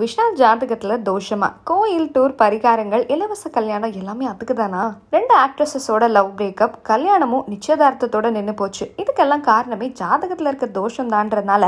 விஷால் ஜாதகத்துல தோஷமா கோயில் டூர் பரிகாரங்கள் இலவச கல்யாணம் எல்லாமே அதுக்குதானா ரெண்டு ஆக்ட்ரஸஸோட லவ் பிரேக்கப் கல்யாணமும் நிச்சயதார்த்தத்தோட நின்று போச்சு இதுக்கெல்லாம் காரணமே ஜாதகத்துல இருக்க தோஷம் தான்றதுனால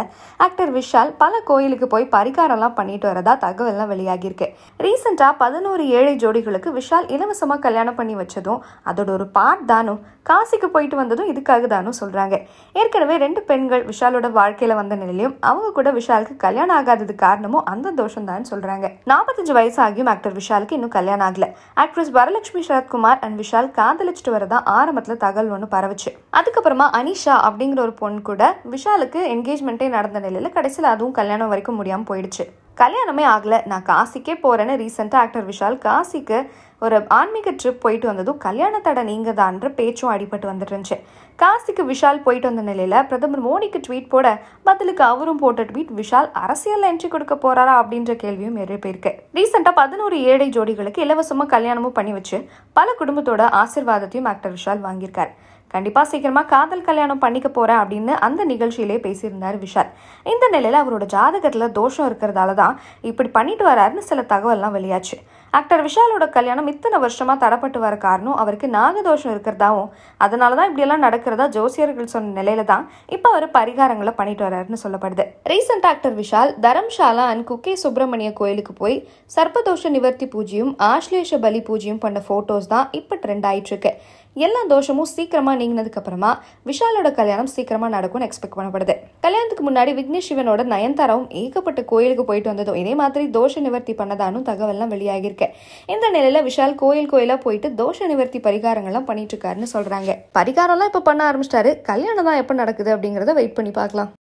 ஆக்டர் விஷால் பல கோயிலுக்கு போய் பரிகாரம்லாம் பண்ணிட்டு வரதா தகவல்லாம் இருக்கு ரீசெண்டா பதினோரு ஏழை ஜோடிகளுக்கு விஷால் இலவசமா கல்யாணம் பண்ணி வச்சதும் அதோட ஒரு பார்ட் தானும் காசிக்கு போயிட்டு வந்ததும் இதுக்காக தானும் சொல்றாங்க ஏற்கனவே ரெண்டு பெண்கள் விஷாலோட வாழ்க்கையில வந்த நிலையிலும் அவங்க கூட விஷாலுக்கு கல்யாணம் ஆகாதது காரணமும் அந்த தோஷம் சந்தோஷம் தான் சொல்கிறாங்க நாற்பத்தஞ்சு வயசு ஆகியும் ஆக்டர் விஷாலுக்கு இன்னும் கல்யாணம் ஆகல ஆக்ட்ரஸ் வரலட்சுமி சரத்குமார் அண்ட் விஷால் காதலிச்சுட்டு வரதான் ஆரம்பத்தில் தகவல் ஒன்று பரவுச்சு அதுக்கப்புறமா அனிஷா அப்படிங்கிற ஒரு பொண்ணு கூட விஷாலுக்கு என்கேஜ்மெண்ட்டே நடந்த நிலையில் கடைசியில் அதுவும் கல்யாணம் வரைக்கும் முடியாமல் போயிடுச்சு கல்யாணமே ஆகலை நான் காசிக்கே போகிறேன்னு ரீசெண்டாக ஆக்டர் விஷால் காசிக்கு ஒரு ஆன்மீக ட்ரிப் போயிட்டு வந்ததும் கல்யாண தடை நீங்கள் தான்ற பேச்சும் அடிபட்டு வந்துட்டுருந்துச்சு காசிக்கு விஷால் போயிட்டு வந்த நிலையில் பிரதமர் மோடிக்கு ட்வீட் போட பதிலுக்கு அவரும் போட்ட ட்வீட் விஷால் அரசியலில் என்ட்ரி கொடுக்க போகிறாரா அப்படின்ற கேள்வியும் நிறைய போயிருக்கு ரீசெண்டாக பதினோரு ஏழை ஜோடிகளுக்கு இலவசமாக கல்யாணமும் பண்ணி வச்சு பல குடும்பத்தோட ஆசிர்வாதத்தையும் ஆக்டர் விஷால் வாங்கியிருக்கார் கண்டிப்பாக சீக்கிரமாக காதல் கல்யாணம் பண்ணிக்க போகிறேன் அப்படின்னு அந்த நிகழ்ச்சியிலே பேசியிருந்தார் விஷால் இந்த நிலையில் அவரோட ஜாதகத்தில் தோஷம் இருக்கிறதால தான் இப்படி பண்ணிட்டு வராருன்னு சில தகவல்லாம் வெளியாச்சு ஆக்டர் விஷாலோட கல்யாணம் இத்தனை வருஷமாக தடப்பட்டு வர காரணம் அவருக்கு நாகதோஷம் இருக்கிறதாவும் அதனால தான் இப்படியெல்லாம் நடக்கிறதா ஜோசியர்கள் சொன்ன நிலையில தான் இப்போ அவர் பரிகாரங்களை பண்ணிட்டு வராருன்னு சொல்லப்படுது recent actor Vishal Dharamshala and Kukke Subramanya கோயிலுக்கு போய் சர்ப்பதோஷ நிவர்த்தி பூஜையும் ஆஷ்லேஷ பலி பூஜையும் பண்ண ஃபோட்டோஸ் தான் இப்போ ட்ரெண்ட் ஆயிட்டு இருக்கு எல்லா தோஷமும் சீக்கிரமாக நீங்கினதுக்கப்புறமா விஷாலோட கல்யாணம் சீக்கிரமாக நடக்கும்னு எக்ஸ்பெக்ட் பண்ணப்படுது கல்யாணத்துக்கு முன்னாடி விக்னேஷ் சிவனோட நயன்தாராவும் ஏகப்பட்ட கோயிலுக்கு போயிட்டு வந்ததும் இதே மாதிரி தோஷ நிவர்த்தி பண்ணதானும் எல்லாம் வெளியாகிருக்கு இந்த நிலையில விஷால் கோயில் கோயிலாக போயிட்டு தோஷ நிவர்த்தி பரிகாரங்கள்லாம் பண்ணிட்டு இருக்காருன்னு சொல்றாங்க பரிகாரம்லாம் இப்போ பண்ண ஆரம்பிச்சிட்டாரு கல்யாணம் தான் எப்போ நடக்குது அப்படிங்கிறத வெயிட் பண்ணி பார்க்கலாம்